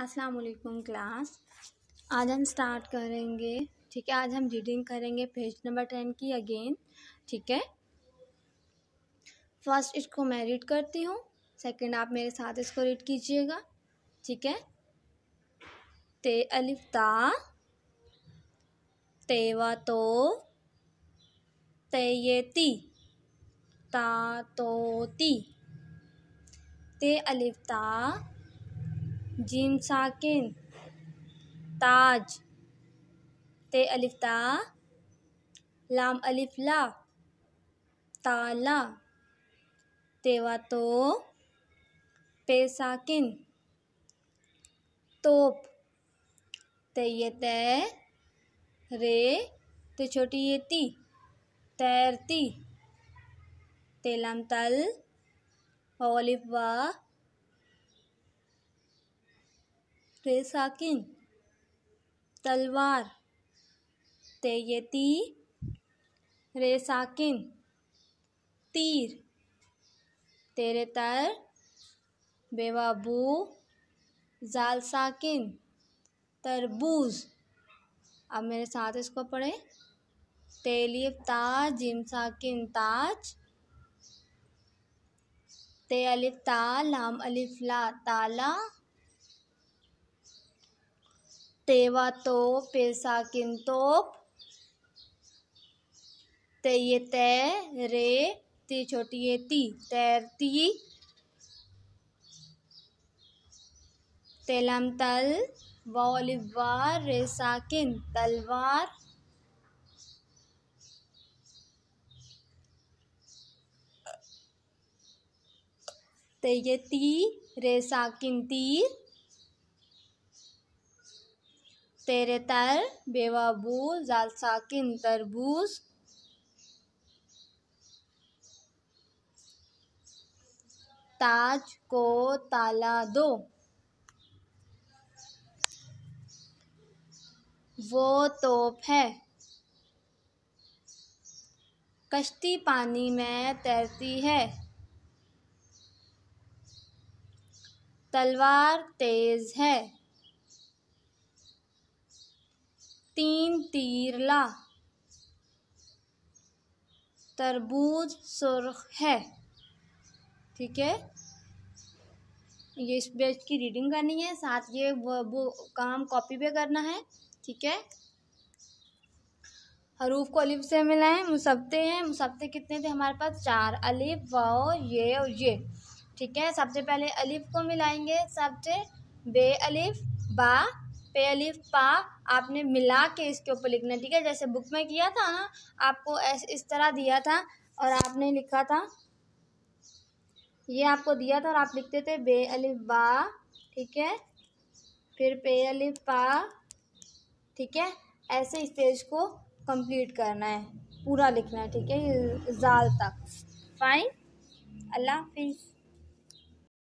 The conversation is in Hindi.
अस्सलाम वालेकुम क्लास आज हम स्टार्ट करेंगे ठीक है आज हम रीडिंग करेंगे पेज नंबर टेन की अगेन ठीक है फर्स्ट इसको मैं रीड करती हूँ सेकंड आप मेरे साथ इसको रीड कीजिएगा ठीक है ते अलिफ्ता तेवा तो ते ती ता तो ती ते अलिफ्ता जीम साकिन ताज ते अलिफ ता लाम अलिफ ला ताला तेवा तो पे साकिन तोप ते ये ते रे ते छोटी ये ती तैरती तेलम तल और अलिफ वा रेसाकिन तलवार तेयती रेसाकिन तीर तेरे तर बेबाबू जाल साकिन तरबूज अब मेरे साथ इसको पढ़े तेलिफ ताज जिम साकिन ताज ते अलिफ ता लाम अलिफ ला ताला तेवातोप पेशाकिनतोप ते ये तै रे ती छोटी ये ती तैरती तेलम तल वॉलिवार साकिन तलवार ते ये ती रेसाकिन तीर तेरे तर बेवाबू जाल साकिन तरबूज ताज को ताला दो वो तोप है कश्ती पानी में तैरती है तलवार तेज है तीन तीरला तरबूज सुरख है ठीक है ये इस पेज की रीडिंग करनी है साथ ये वो, वो काम कॉपी पे करना है ठीक है हरूफ को अलिफ से मिलाएं मुसबते हैं मुसबते कितने थे हमारे पास चार अलिफ वाओ ये और ये ठीक है सबसे पहले अलिफ को मिलाएंगे सबसे बे अलिफ बा पे अलिफ पा आपने मिला के इसके ऊपर लिखना ठीक है जैसे बुक में किया था ना आपको इस तरह दिया था और आपने लिखा था ये आपको दिया था और आप लिखते थे बे अलिफ बा ठीक है फिर पे अलिफ पा ठीक है ऐसे इस पेज को कंप्लीट करना है पूरा लिखना है ठीक है जाल तक फाइन अल्लाह हाफिज़